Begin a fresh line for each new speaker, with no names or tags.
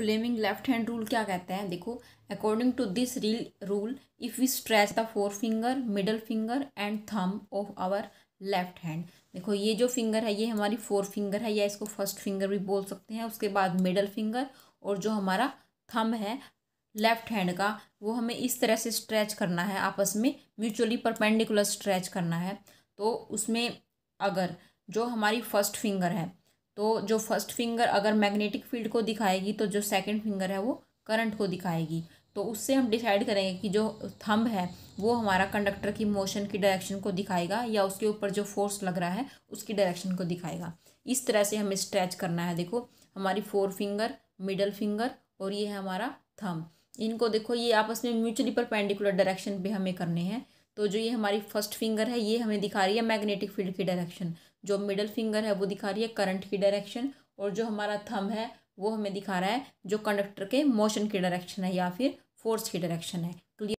Fleming left hand rule क्या कहते हैं देखो according to this reel rule if we stretch the four finger middle finger and thumb of our left hand देखो ये जो finger है ये हमारी फोर फिंगर है या इसको फर्स्ट फिंगर भी बोल सकते हैं उसके बाद मिडल फिंगर और जो हमारा थम है लेफ्ट हैंड का वो हमें इस तरह से स्ट्रेच करना है आपस में म्यूचुअली परपेंडिकुलर स्ट्रेच करना है तो उसमें अगर जो हमारी फर्स्ट फिंगर है तो जो फर्स्ट फिंगर अगर मैग्नेटिक फील्ड को दिखाएगी तो जो सेकंड फिंगर है वो करंट को दिखाएगी तो उससे हम डिसाइड करेंगे कि जो थंब है वो हमारा कंडक्टर की मोशन की डायरेक्शन को दिखाएगा या उसके ऊपर जो फोर्स लग रहा है उसकी डायरेक्शन को दिखाएगा इस तरह से हमें स्ट्रेच करना है देखो हमारी फोर फिंगर मिडल फिंगर और ये है हमारा थंब इनको देखो ये आपस में म्यूचुअली परपेंडिकुलर डायरेक्शन पे हमें करने हैं तो जो ये हमारी फर्स्ट फिंगर है ये हमें दिखा रही है मैग्नेटिक फील्ड की डायरेक्शन जो मिडल फिंगर है वो दिखा रही है करंट की डायरेक्शन और जो हमारा थम है वो हमें दिखा रहा है जो कंडक्टर के मोशन की डायरेक्शन है या फिर फोर्स की डायरेक्शन है क्लियर